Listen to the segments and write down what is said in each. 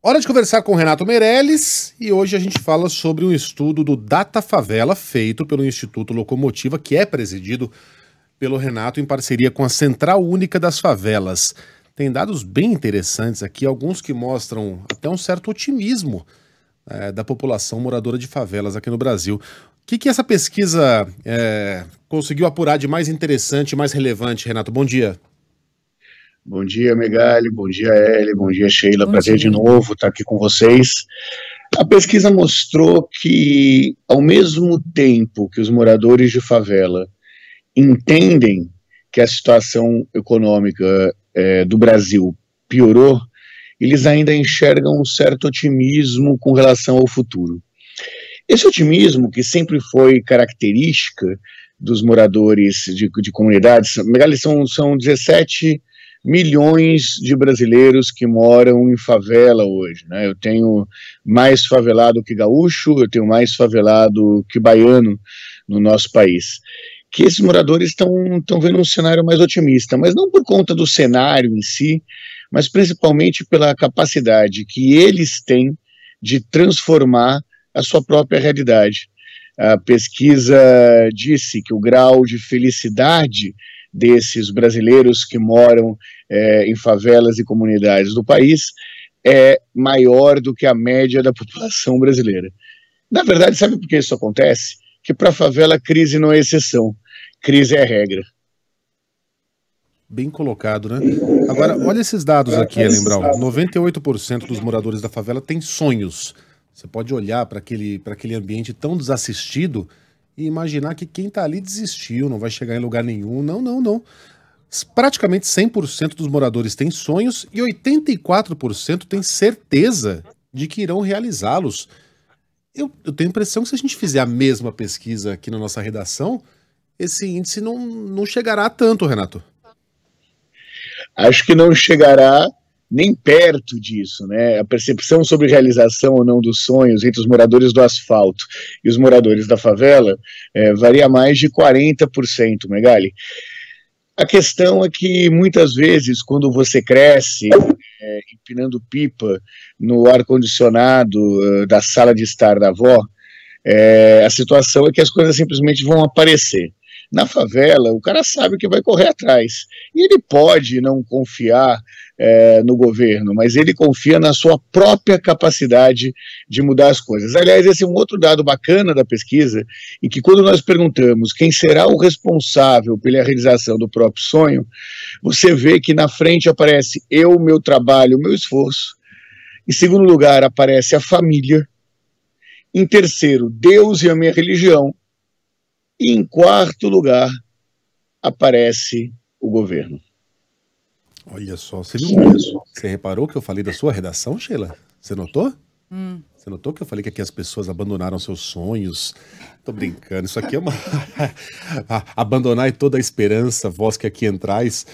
Hora de conversar com Renato Meirelles e hoje a gente fala sobre um estudo do Data Favela feito pelo Instituto Locomotiva, que é presidido pelo Renato em parceria com a Central Única das Favelas. Tem dados bem interessantes aqui, alguns que mostram até um certo otimismo é, da população moradora de favelas aqui no Brasil. O que, que essa pesquisa é, conseguiu apurar de mais interessante, mais relevante, Renato? Bom dia. Bom dia, Megali, bom dia, Eli. bom dia, Sheila. Bom Prazer dia. de novo estar aqui com vocês. A pesquisa mostrou que, ao mesmo tempo que os moradores de favela entendem que a situação econômica é, do Brasil piorou, eles ainda enxergam um certo otimismo com relação ao futuro. Esse otimismo, que sempre foi característica dos moradores de, de comunidades, são, são 17 milhões de brasileiros que moram em favela hoje. Né? Eu tenho mais favelado que gaúcho, eu tenho mais favelado que baiano no nosso país. Que esses moradores estão vendo um cenário mais otimista, mas não por conta do cenário em si, mas principalmente pela capacidade que eles têm de transformar a sua própria realidade. A pesquisa disse que o grau de felicidade desses brasileiros que moram é, em favelas e comunidades do país é maior do que a média da população brasileira. Na verdade, sabe por que isso acontece? Que para a favela, crise não é exceção, crise é regra. Bem colocado, né? Agora, olha esses dados é, aqui, é Lembrão. 98% dos moradores da favela têm sonhos. Você pode olhar para aquele, aquele ambiente tão desassistido e imaginar que quem está ali desistiu, não vai chegar em lugar nenhum. Não, não, não. Praticamente 100% dos moradores têm sonhos e 84% têm certeza de que irão realizá-los. Eu, eu, tenho a impressão que se a gente fizer a mesma pesquisa aqui na nossa redação, esse índice não, não chegará a tanto, Renato. Acho que não chegará nem perto disso, né? A percepção sobre realização ou não dos sonhos entre os moradores do asfalto e os moradores da favela é, varia mais de 40%, Megali. A questão é que muitas vezes, quando você cresce é, empinando pipa no ar-condicionado é, da sala de estar da avó, é, a situação é que as coisas simplesmente vão aparecer. Na favela, o cara sabe que vai correr atrás. E ele pode não confiar é, no governo, mas ele confia na sua própria capacidade de mudar as coisas. Aliás, esse é um outro dado bacana da pesquisa, em que quando nós perguntamos quem será o responsável pela realização do próprio sonho, você vê que na frente aparece eu, meu trabalho, meu esforço. Em segundo lugar, aparece a família. Em terceiro, Deus e a minha religião. E em quarto lugar aparece o governo. Olha só, você viu? Você reparou que eu falei da sua redação, Sheila? Você notou? Hum. Você notou que eu falei que aqui as pessoas abandonaram seus sonhos? Tô brincando, isso aqui é uma. Abandonar toda a esperança, voz que aqui entrais.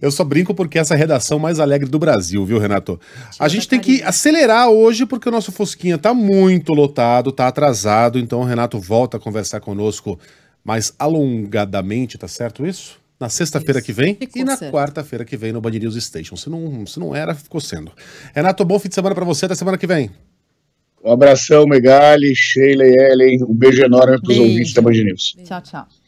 Eu só brinco porque essa é a redação mais alegre do Brasil, viu, Renato? A gente tem que acelerar hoje porque o nosso Fosquinha tá muito lotado, tá atrasado, então o Renato volta a conversar conosco mas alongadamente, tá certo isso? Na sexta-feira que vem ficou e na quarta-feira que vem no Band News Station. Se não, se não era, ficou sendo. Renato, bom fim de semana para você, até semana que vem. Um abração, Megali, Sheila e Ellen. Um beijo enorme para os ouvintes da Band News. Beijo. Tchau, tchau.